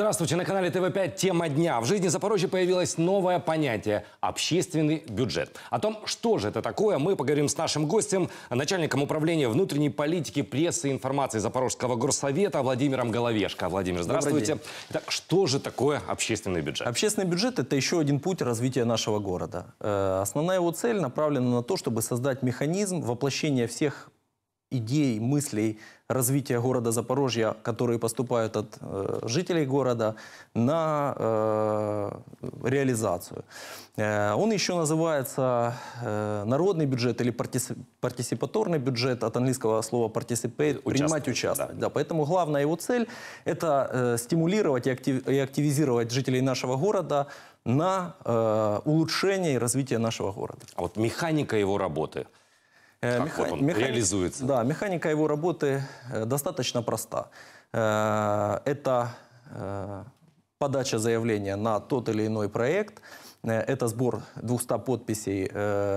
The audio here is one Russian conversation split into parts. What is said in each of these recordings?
Здравствуйте, на канале ТВ5 «Тема дня». В жизни Запорожья появилось новое понятие – общественный бюджет. О том, что же это такое, мы поговорим с нашим гостем, начальником управления внутренней политики, прессы и информации Запорожского горсовета Владимиром Головешко. Владимир, здравствуйте. Итак, что же такое общественный бюджет? Общественный бюджет – это еще один путь развития нашего города. Э, основная его цель направлена на то, чтобы создать механизм воплощения всех идей, мыслей развития города Запорожья, которые поступают от э, жителей города, на э, реализацию. Э, он еще называется э, народный бюджет или партисип, партисипаторный бюджет, от английского слова participate, принимать, участие. Да. Да, поэтому главная его цель – это э, стимулировать и, актив, и активизировать жителей нашего города на э, улучшение и развитие нашего города. А вот механика его работы – как э, Меха... вот он механи... реализуется? Да, механика его работы э, достаточно проста. Э, это подача заявления на тот или иной проект, это сбор 200 подписей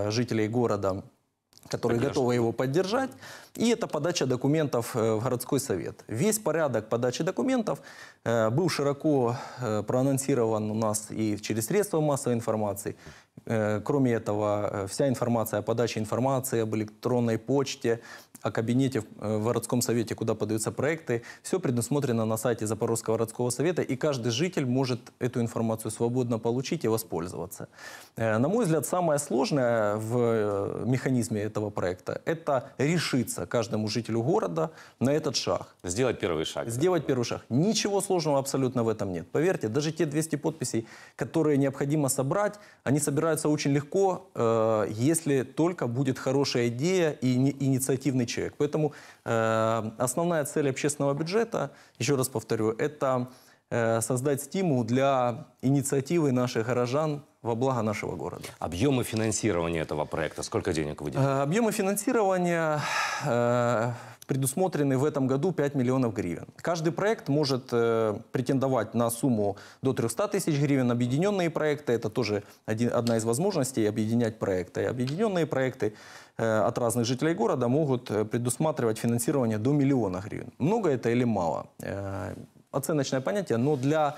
жителей города которые Конечно. готовы его поддержать. И это подача документов э, в городской совет. Весь порядок подачи документов э, был широко э, проанонсирован у нас и через средства массовой информации. Кроме этого, вся информация о подаче информации, об электронной почте, о кабинете в городском совете, куда подаются проекты, все предусмотрено на сайте Запорожского городского совета, и каждый житель может эту информацию свободно получить и воспользоваться. На мой взгляд, самое сложное в механизме этого проекта – это решиться взвалиться каждому жителю города на этот шаг. Сделать первый шаг. Сделать да. первый шаг. Ничего сложного абсолютно в этом нет. Поверьте, даже те 200 подписей, которые необходимо собрать, они собираются очень легко, э, если только будет хорошая идея и не, инициативный человек. Поэтому э, основная цель общественного бюджета, еще раз повторю, это Э, создать стимул для инициативы наших горожан во благо нашего города. Объемы финансирования этого проекта, сколько денег выделили? Э, объемы финансирования э, предусмотрены в этом году 5 миллионов гривен. Каждый проект может претендовать на сумму до 300 тысяч гривен. Объединенные проекты – это тоже одна из возможностей объединять проекты. Объединенные проекты от разных жителей города могут предусматривать финансирование до миллиона гривен. Много это или мало? оценочное понятие, но для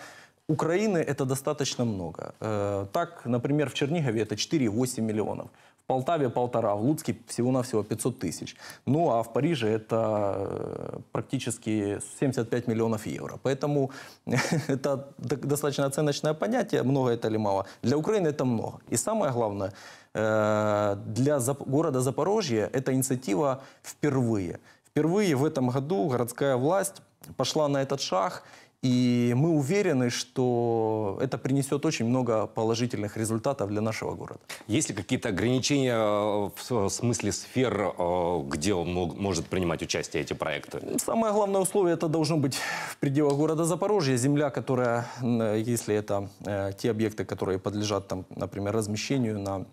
Украины это достаточно много. Э, так, например, в Чернигове это 4,8 миллионов, в Полтаве полтора, в Луцке всего-навсего 500 тысяч. Ну а в Париже это э, практически 75 миллионов евро. Поэтому это достаточно оценочное понятие, много это или мало. Для Украины это много. И самое главное, э, для города Запорожье эта инициатива впервые. Впервые в этом году городская власть пошла на этот шаг, и мы уверены, что это принесет очень много положительных результатов для нашего города. Есть ли какие-то ограничения э, в смысле сфер, э, где он может принимать участие эти проекты? Самое главное условие это должно быть в пределах города Запорожья. Земля, которая, если это э, те объекты, которые подлежат, там, например, размещению на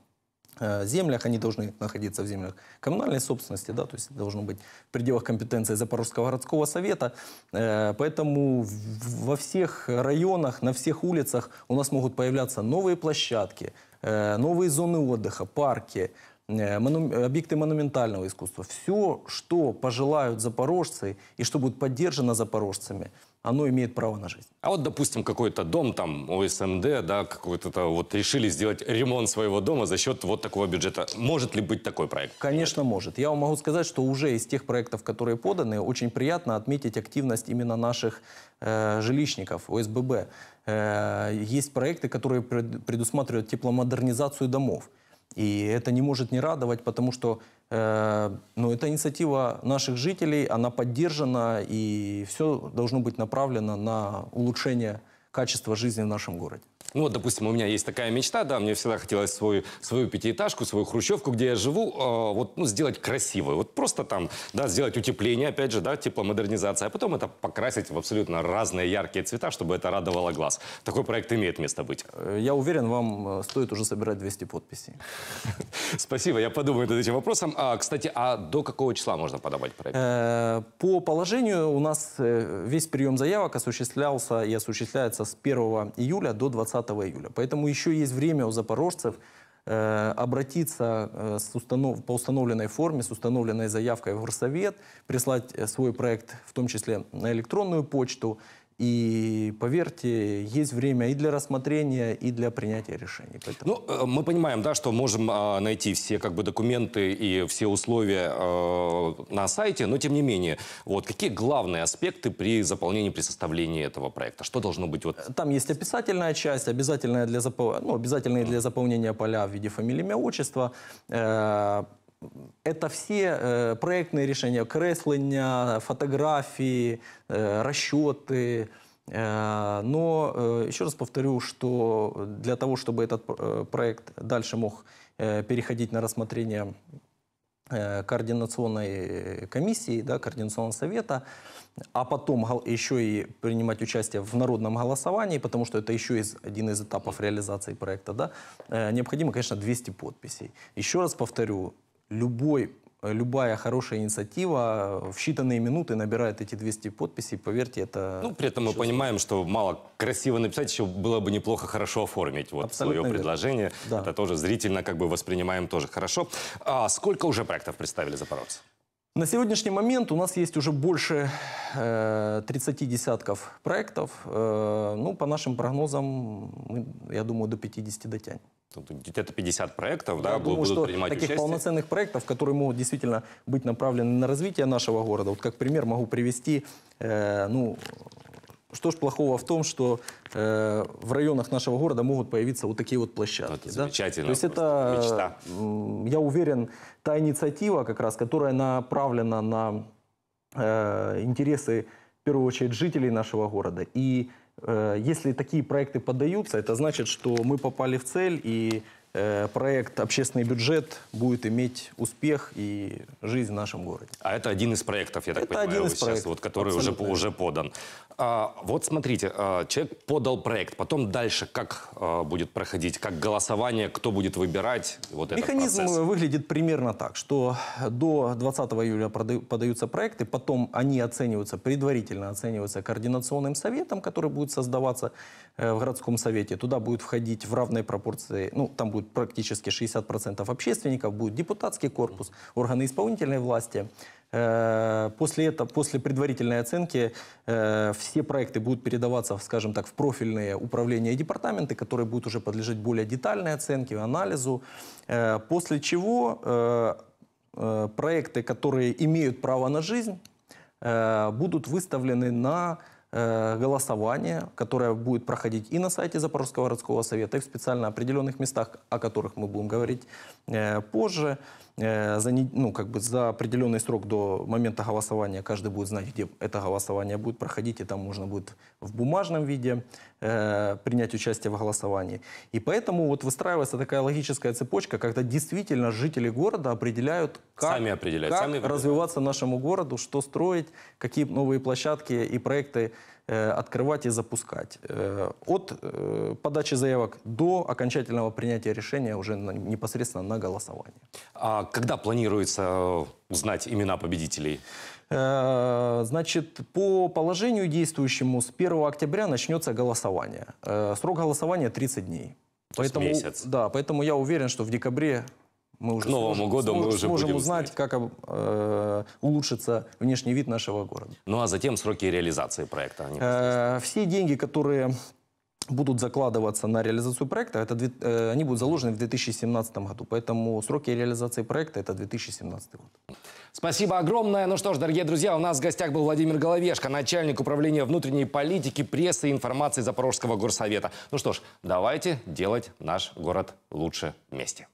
Э, землях, они должны находиться в землях коммунальной собственности, да, то есть должно быть в пределах компетенции Запорожского городского совета. Э, поэтому во всех районах, на всех улицах у нас могут появляться новые площадки, э, новые зоны отдыха, парки, объекты монументального искусства. Все, что пожелают запорожцы и что будет поддержано запорожцами – оно имеет право на жизнь. А вот, допустим, какой-то дом там, ОСМД, да, какой-то вот решили сделать ремонт своего дома за счет вот такого бюджета. Может ли быть такой проект? Конечно, может. Я вам могу сказать, что уже из тех проектов, которые поданы, очень приятно отметить активность именно наших э, жилищников, ОСББ. Э, есть проекты, которые предусматривают тепломодернизацию домов. И это не может не радовать, потому что Э, Но ну, эта инициатива наших жителей, она поддержана, и все должно быть направлено на улучшение качества жизни в нашем городе. Ну вот, допустим, у меня есть такая мечта, да, мне всегда хотелось свою, свою пятиэтажку, свою хрущевку, где я живу, э, вот, ну, сделать красивую. Вот просто там, да, сделать утепление, опять же, да, тепломодернизация, а потом это покрасить в абсолютно разные яркие цвета, чтобы это радовало глаз. Такой проект имеет место быть. Э, я уверен, вам э, стоит уже собирать 200 подписей. Спасибо, я подумаю над этим вопросом. А, кстати, а до какого числа можно подавать проект? Э, по положению у нас весь прием заявок осуществлялся и осуществляется с 1 июля до 20 июля. Поэтому еще есть время у запорожцев э, обратиться э, с установ... по установленной форме, с установленной заявкой в горсовет, прислать э, свой проект, в том числе на электронную почту, и поверьте, есть время и для рассмотрения, и для принятия решений. Поэтому... Ну, э, мы понимаем, да, что можем а, найти все как бы документы и все условия э, на сайте, но тем не менее, вот какие главные аспекты при заполнении, при составлении этого проекта? Что должно быть? Вот... Там есть описательная часть, обязательная для запо... ну, обязательные для заполнения поля в виде фамилии, имя, отчество. Э это все э, проектные решения, креслення, фотографии, э, расчеты. Э, но еще раз повторю, что для того, чтобы этот проект дальше мог переходить на рассмотрение координационной комиссии, да, координационного совета, а потом еще и принимать участие в народном голосовании, потому что это еще из, один из этапов реализации проекта, да, необходимо, конечно, 200 подписей. Еще раз повторю, любой, э, любая хорошая инициатива э, в считанные минуты набирает эти 200 подписей, поверьте, это... Ну, при этом мы понимаем, что мало красиво написать, еще было бы неплохо хорошо оформить вот Абсолютно свое предложение. Да. Это тоже зрительно как бы воспринимаем тоже хорошо. А сколько уже проектов представили запорожцы? На сегодняшний момент у нас есть уже больше 30 э, десятков проектов. Э, ну, по нашим прогнозам, мы, я думаю, до 50 дотянем. Ну, где-то 50 проектов, да, Я думаю, будут что принимать таких участие. полноценных проектов, которые могут действительно быть направлены на развитие нашего города. Вот как пример могу привести, э, ну, что ж плохого в том, что э, в районах нашего города могут появиться вот такие вот площадки. Ну, это да? замечательно. То есть это, мечта. я уверен, та инициатива как раз, которая направлена на Э, интересы, в первую очередь, жителей нашего города. И э, если такие проекты подаются, это значит, что мы попали в цель, и Э, проект «Общественный бюджет» будет иметь успех и жизнь в нашем городе. А это один из проектов, я так это понимаю, один из сейчас, вот, который уже, уже подан. А, вот смотрите, а, человек подал проект, потом дальше как а, будет проходить, как голосование, кто будет выбирать вот Механизм этот выглядит примерно так, что до 20 июля подаются проекты, потом они оцениваются, предварительно оцениваются координационным советом, который будет создаваться э, в городском совете. Туда будет входить в равной пропорции, ну, там будет будет практически 60% общественников, будет депутатский корпус, органы исполнительной власти. Э, после, этого, после предварительной оценки э, все проекты будут передаваться, скажем так, в профильные управления и департаменты, которые будут уже подлежать более детальной оценке, анализу. Э, после чего проекты, которые имеют право на жизнь, будут выставлены на Э, голосование, которое будет проходить и на сайте Запорожского городского совета, и в специально определенных местах, о которых мы будем говорить э, позже. Э, за, ну, как бы за определенный срок до момента голосования каждый будет знать, где это голосование будет проходить, и там можно будет в бумажном виде принять участие в голосовании. И поэтому вот выстраивается такая логическая цепочка, когда действительно жители города определяют, как, сами определяют, как сами развиваться нашему городу, что строить, какие новые площадки и проекты Э, открывать и запускать. Э, от э, подачи заявок до окончательного принятия решения уже непосредственно на голосование. А когда планируется узнать имена победителей? Значит, по положению действующему с 1 октября начнется голосование. Срок голосования 30 дней. То поэтому, месяц. Да, поэтому я уверен, что в декабре мы уже к Новому сможем, году мы уже сможем будем узнать, как э, улучшится внешний вид нашего города. Ну а затем сроки реализации проекта. А э, все деньги, которые будут закладываться на реализацию проекта, это, э, они будут заложены в 2017 году. Поэтому сроки реализации проекта это 2017 год. Спасибо огромное. Ну что ж, дорогие друзья, у нас в гостях был Владимир Головешко, начальник управления внутренней политики, прессы и информации Запорожского горсовета. Ну что ж, давайте делать наш город лучше вместе.